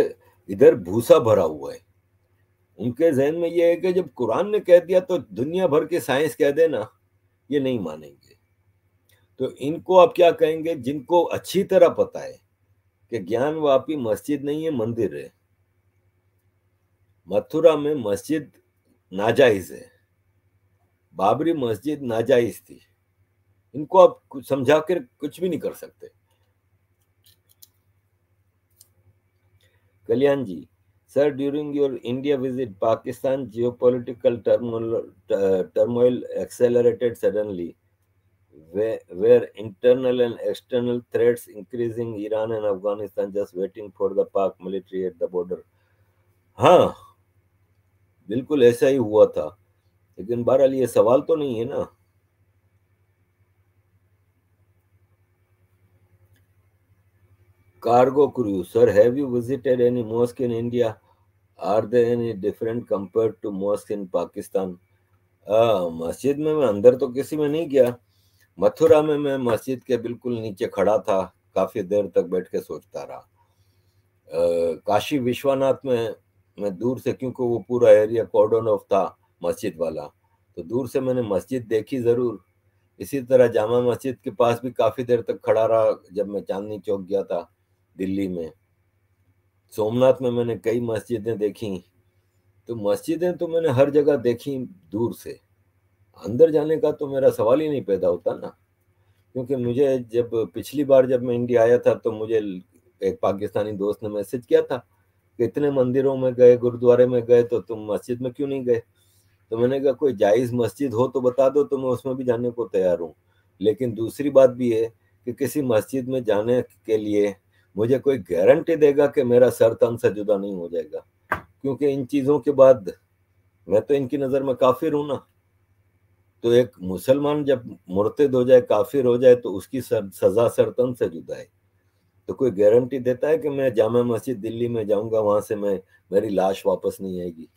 इधर भूसा भरा हुआ है उनके जहन में यह है कि जब कुरान ने कह दिया तो दुनिया भर के साइंस कह देना ये नहीं मानेंगे तो इनको आप क्या कहेंगे जिनको अच्छी तरह पता है कि ज्ञान वापी मस्जिद नहीं है मंदिर है मथुरा में मस्जिद नाजायज है बाबरी मस्जिद नाजायज थी इनको आप कुछ समझा कर कुछ भी नहीं कर सकते Kalyan ji, sir, during your India visit, Pakistan geopolitical turmoil, uh, turmoil accelerated suddenly, where, where internal and external threats increasing Iran and Afghanistan just waiting for the Pak military at the border. हाँ बिल्कुल ऐसा ही हुआ था लेकिन बहरहाल ये सवाल तो नहीं है ना cargo cruiser have you visited any mosque in india are they any different compared to mosque in pakistan मस्जिद ah, में मैं अंदर तो किसी में नहीं गया मथुरा में मैं मस्जिद के बिल्कुल नीचे खड़ा था काफ़ी देर तक बैठ के सोचता रहा आ, काशी विश्वनाथ में मैं दूर से क्योंकि वो पूरा एरिया कॉर्डन ऑफ था मस्जिद वाला तो दूर से मैंने मस्जिद देखी ज़रूर इसी तरह जामा मस्जिद के पास भी काफ़ी देर तक खड़ा रहा जब मैं चांदनी चौक गया था दिल्ली में सोमनाथ में मैंने कई मस्जिदें देखी तो मस्जिदें तो मैंने हर जगह देखी दूर से अंदर जाने का तो मेरा सवाल ही नहीं पैदा होता ना क्योंकि मुझे जब पिछली बार जब मैं इंडिया आया था तो मुझे एक पाकिस्तानी दोस्त ने मैसेज किया था कि इतने मंदिरों में गए गुरुद्वारे में गए तो तुम मस्जिद में क्यों नहीं गए तो मैंने कहा कोई जायज़ मस्जिद हो तो बता दो तो मैं उसमें भी जाने को तैयार हूँ लेकिन दूसरी बात भी है कि किसी मस्जिद में जाने के लिए मुझे कोई गारंटी देगा कि मेरा सर तन से जुदा नहीं हो जाएगा क्योंकि इन चीज़ों के बाद मैं तो इनकी नज़र में काफिर हूं ना तो एक मुसलमान जब मुर्तद हो जाए काफिर हो जाए तो उसकी सर, सजा सरतन से जुदा है तो कोई गारंटी देता है कि मैं जामा मस्जिद दिल्ली में जाऊंगा वहां से मैं मेरी लाश वापस नहीं आएगी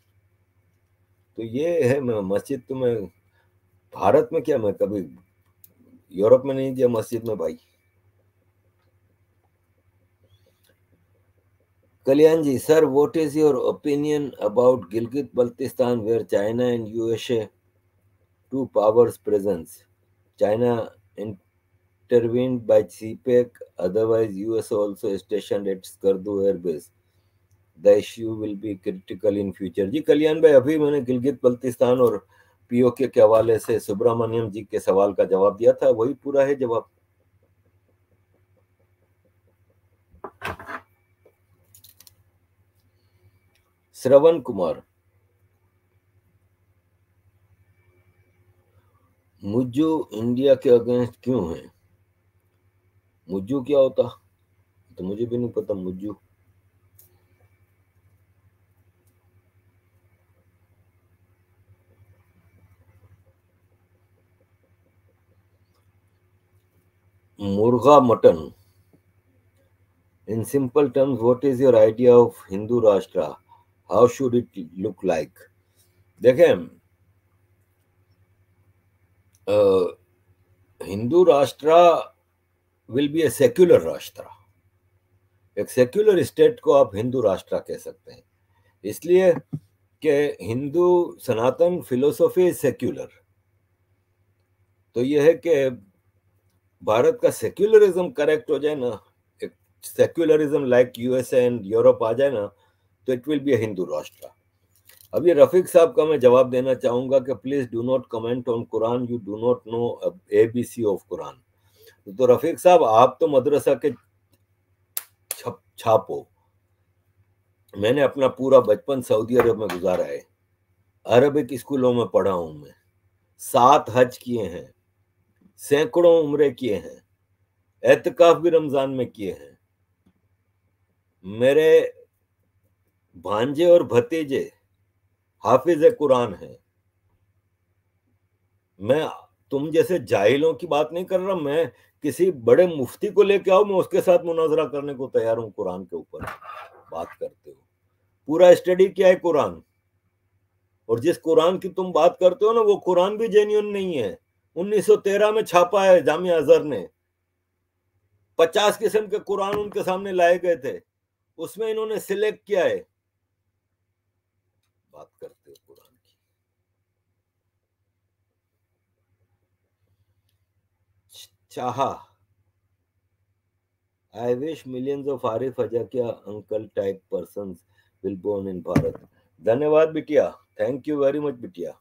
तो ये है मैं मस्जिद तो मैं भारत में क्या मैं कभी यूरोप में नहीं गया मस्जिद में भाई Kalyan ji sir what is your opinion about Gilgit Baltistan where China and USA two powers presence China intervened by CPEC otherwise US also station at Skardu airbase the issue will be critical in future ji Kalyan भाई अभी मैंने गिलगित बल्तिस्तान और पीओके के हवाले से सुब्रमण्यम जी के सवाल का जवाब दिया था वही पूरा है जवाब श्रवण कुमार मुज्जू इंडिया के अगेंस्ट क्यों है मुज्जू क्या होता तो मुझे भी नहीं पता मुज्जो मुर्गा mutton in simple terms what is your idea of Hindu Rashtra how should it look like देखें हिंदू राष्ट्र विल बी ए सेक्युलर राष्ट्र एक सेक्युलर स्टेट को आप हिंदू राष्ट्र कह सकते हैं इसलिए कि हिंदू सनातन फिलोसॉफी सेक्युलर तो यह है कि भारत का सेक्युलरिज्म करेक्ट हो जाए ना एक secularism like USA and Europe आ जाए ना तो it will be a Hindu Rashtra अब ये रफीक साहब का मैं जवाब देना चाहूंगा कि please do not comment on Quran you do not know A B C of Quran तो रफीक साहब आप तो मदरसा के छप छापो मैंने अपना पूरा बचपन सऊदी अरब में गुजारा है अरबिक स्कूलों में पढ़ा हूं मैं सात हज किए हैं सैकड़ों उम्रे किए हैं एहतिकाफ भी रमज़ान में किए हैं मेरे भांजे और भतीजे हाफिज कुरान है मैं तुम जैसे जाहिलों की बात नहीं कर रहा मैं किसी बड़े मुफ्ती को लेके आओ मैं उसके साथ मुनाजरा करने को तैयार हूं कुरान के ऊपर बात करते हो पूरा स्टडी क्या है कुरान और जिस कुरान की तुम बात करते हो ना वो कुरान भी जेन्यून नहीं है 1913 में छापा है जामिया अजहर ने पचास किस्म के कुरान उनके सामने लाए गए थे उसमें इन्होंने सिलेक्ट किया है बात करते हो कुरान की चाहा I wish millions of Arif Ajakia uncle type persons will born in Bharat. धन्यवाद बिटिया थैंक यू वेरी मच बिटिया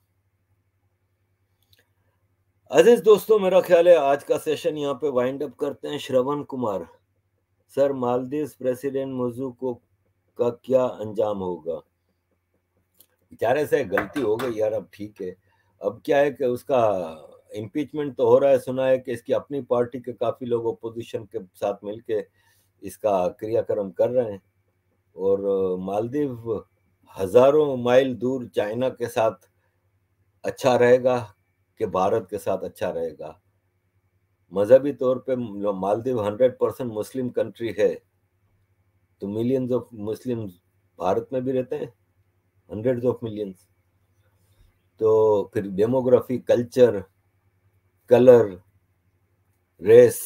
अजीज दोस्तों मेरा ख्याल है आज का सेशन यहाँ पे वाइंड अप करते हैं श्रवण कुमार सर मालदीव प्रेसिडेंट मुजू को का क्या अंजाम होगा बेचारे से गलती हो गई यार अब ठीक है अब क्या है कि उसका इम्पीचमेंट तो हो रहा है सुना है कि इसकी अपनी पार्टी के काफ़ी लोग अपोजिशन के साथ मिलके इसका क्रियाक्रम कर रहे हैं और मालदीव हजारों माइल दूर चाइना के साथ अच्छा रहेगा कि भारत के साथ अच्छा रहेगा मजहबी तौर पे Maldives hundred percent Muslim country है तो मिलियंस ऑफ मुस्लिम भारत में भी रहते हैं हंड्रेड्स ऑफ मिलियंस तो फिर डेमोग्राफी कल्चर कलर रेस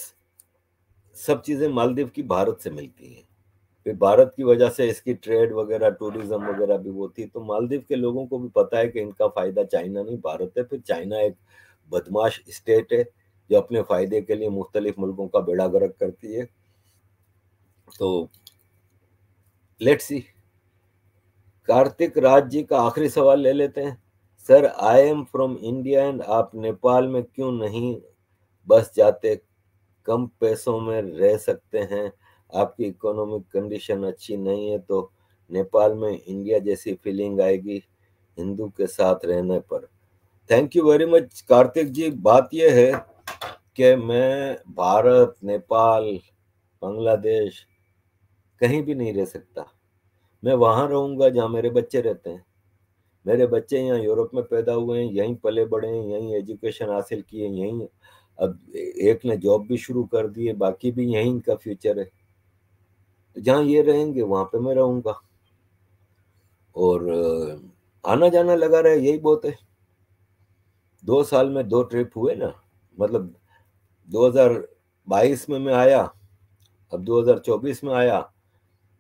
सब चीज़ें मालदीव की भारत से मिलती हैं फिर भारत की वजह से इसकी ट्रेड वगैरह टूरिज्म वगैरह भी वो थी तो मालदीव के लोगों को भी पता है कि इनका फ़ायदा चाइना नहीं भारत है फिर चाइना एक बदमाश स्टेट है जो अपने फ़ायदे के लिए मुख्तलिफ मुल्कों का बेड़ा गर्क करती है तो लेट्स सी कार्तिक राज जी का आखिरी सवाल ले लेते हैं sir I am from India and आप नेपाल में क्यों नहीं बस जाते कम पैसों में रह सकते हैं आपकी इकोनॉमिक कंडीशन अच्छी नहीं है तो नेपाल में इंडिया जैसी फीलिंग आएगी हिंदू के साथ रहने पर thank you very much Kartik ji बात यह है कि मैं भारत नेपाल बांग्लादेश कहीं भी नहीं रह सकता मैं वहाँ रहूँगा जहाँ मेरे बच्चे रहते हैं मेरे बच्चे यहाँ यूरोप में पैदा हुए हैं यहीं पले बड़े हैं यहीं एजुकेशन हासिल किए यहीं अब एक ने जॉब भी शुरू कर दी है बाकी भी यहीं इनका फ्यूचर है तो जहाँ ये रहेंगे वहाँ पे मैं रहूँगा और आना जाना लगा रहे यही बहुत है दो साल में दो ट्रिप हुए ना मतलब 2022 में मैं आया अब 2024 में आया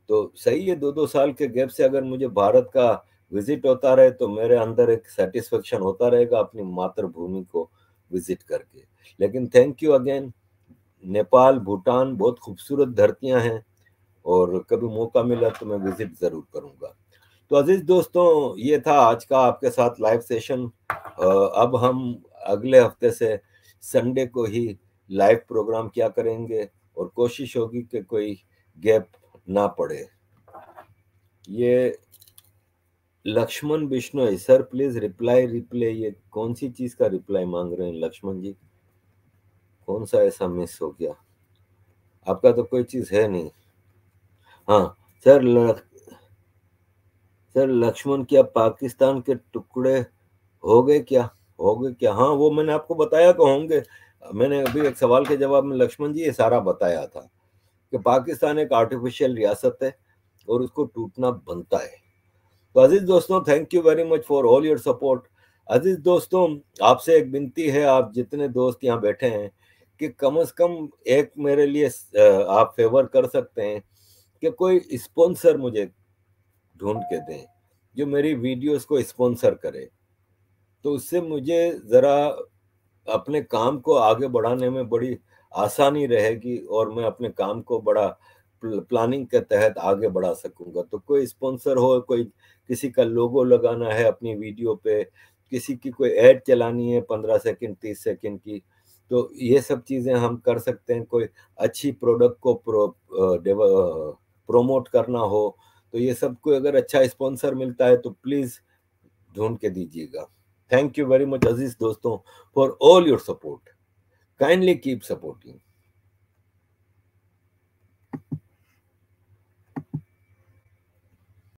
तो सही है दो दो साल के गैप से अगर मुझे भारत का विजिट होता रहे तो मेरे अंदर एक सेटिस्फेक्शन होता रहेगा अपनी मातृभूमि को विजिट करके लेकिन thank you again Nepal Bhutan बहुत खूबसूरत धरतियां हैं और कभी मौका मिला तो मैं विजिट ज़रूर करूंगा तो अजीज़ दोस्तों ये था आज का आपके साथ लाइव सेशन अब हम अगले हफ्ते से संडे को ही लाइव प्रोग्राम किया करेंगे और कोशिश होगी कि कोई गैप ना पड़े ये Lakshman Bishnoi sir please reply reply ये कौन सी चीज का रिप्लाई मांग रहे हैं लक्ष्मण जी कौन सा ऐसा मिस हो गया आपका तो कोई चीज है नहीं हाँ सर लक, सर लक्ष्मण क्या पाकिस्तान के टुकड़े हो गए क्या हो गए क्या हाँ वो मैंने आपको बताया तो होंगे मैंने अभी एक सवाल के जवाब में लक्ष्मण जी ये सारा बताया था कि पाकिस्तान एक आर्टिफिशियल रियासत है और उसको टूटना बनता है तो अजीज़ दोस्तों thank you very much for all your support अजीज़ दोस्तों आपसे एक विनती है आप जितने दोस्त यहाँ बैठे हैं कि कम अज़ कम एक मेरे लिए आप फेवर कर सकते हैं कि कोई स्पॉन्सर मुझे ढूंढ के दें जो मेरी वीडियोस को स्पॉन्सर करे तो उससे मुझे ज़रा अपने काम को आगे बढ़ाने में बड़ी आसानी रहेगी और मैं अपने काम को बड़ा प्लानिंग के तहत आगे बढ़ा सकूंगा तो कोई स्पॉन्सर हो कोई किसी का लोगो लगाना है अपनी वीडियो पे किसी की कोई ऐड चलानी है पंद्रह सेकंड तीस सेकंड की तो ये सब चीज़ें हम कर सकते हैं कोई अच्छी प्रोडक्ट को प्रो, प्रोमोट करना हो तो ये सब कोई अगर अच्छा स्पॉन्सर मिलता है तो प्लीज़ ढूंढ के दीजिएगा थैंक यू वेरी मच अजीज दोस्तों for all your support Kindly keep supporting.